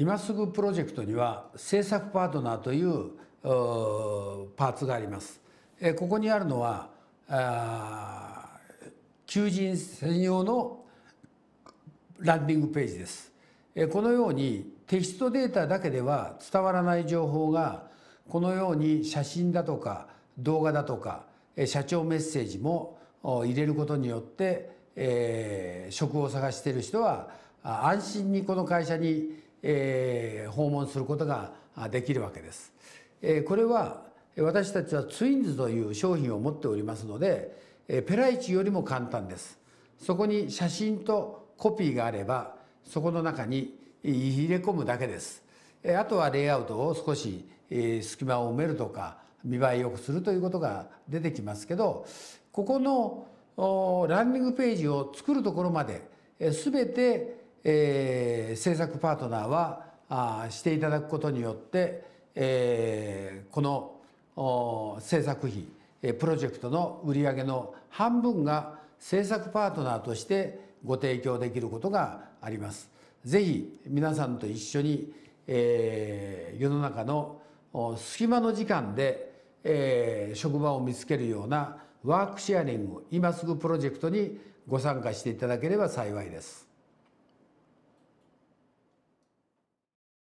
今すぐプロジェクトには制作パートナーというパーツがあります。えここにあるのはあ求人専用のランディングページです。えこのようにテキストデータだけでは伝わらない情報がこのように写真だとか動画だとか社長メッセージも入れることによって、え職を探している人は安心にこの会社にえー、訪問することができるわけです。えー、これは私たちはツインズという商品を持っておりますので、えー、ペライチよりも簡単です。そこに写真とコピーがあればそこの中に入れ込むだけです。えー、あとはレイアウトを少し、えー、隙間を埋めるとか見栄え良くするということが出てきますけどここのランディングページを作るところまで全てえー、制作パートナーはあしていただくことによって、えー、この制作費プロジェクトの売り上げの半分が制作パートナーとしてご提供できることがあります。ぜひ皆さんと一緒に、えー、世の中の隙間の時間で、えー、職場を見つけるようなワークシェアリング今すぐプロジェクトにご参加していただければ幸いです。